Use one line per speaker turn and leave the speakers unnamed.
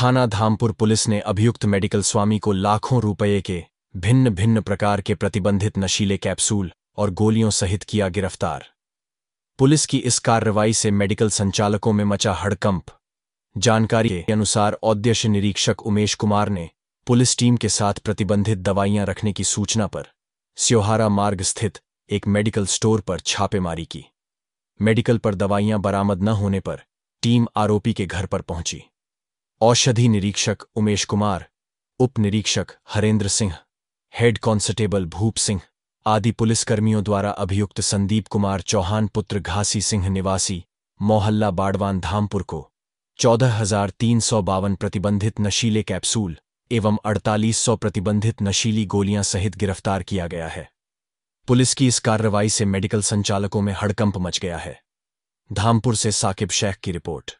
थाना धामपुर पुलिस ने अभियुक्त मेडिकल स्वामी को लाखों रुपये के भिन्न भिन्न प्रकार के प्रतिबंधित नशीले कैप्सूल और गोलियों सहित किया गिरफ्तार पुलिस की इस कार्रवाई से मेडिकल संचालकों में मचा हड़कंप जानकारी के अनुसार औद्यश्य निरीक्षक उमेश कुमार ने पुलिस टीम के साथ प्रतिबंधित दवाइयां रखने की सूचना पर स्योहारा मार्ग स्थित एक मेडिकल स्टोर पर छापेमारी की मेडिकल पर दवाइयां बरामद न होने पर टीम आरोपी के घर पर पहुंची औषधि निरीक्षक उमेश कुमार उप निरीक्षक हरेंद्र सिंह हेड कांस्टेबल भूप सिंह आदि पुलिसकर्मियों द्वारा अभियुक्त संदीप कुमार चौहान पुत्र घासी सिंह निवासी मोहल्ला बाड़वान धामपुर को चौदह हजार तीन सौ बावन प्रतिबंधित नशीले कैप्सूल एवं अड़तालीस सौ प्रतिबंधित नशीली गोलियां सहित गिरफ्तार किया गया है पुलिस की इस कार्रवाई से मेडिकल संचालकों में हड़कंप मच गया है धामपुर से साकिब शेख की रिपोर्ट